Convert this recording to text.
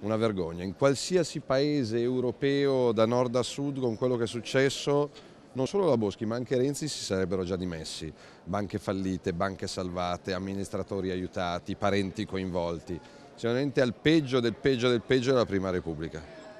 una vergogna. In qualsiasi paese europeo da nord a sud con quello che è successo non solo la Boschi ma anche Renzi si sarebbero già dimessi, banche fallite, banche salvate, amministratori aiutati, parenti coinvolti, sicuramente al peggio del peggio del peggio della Prima Repubblica.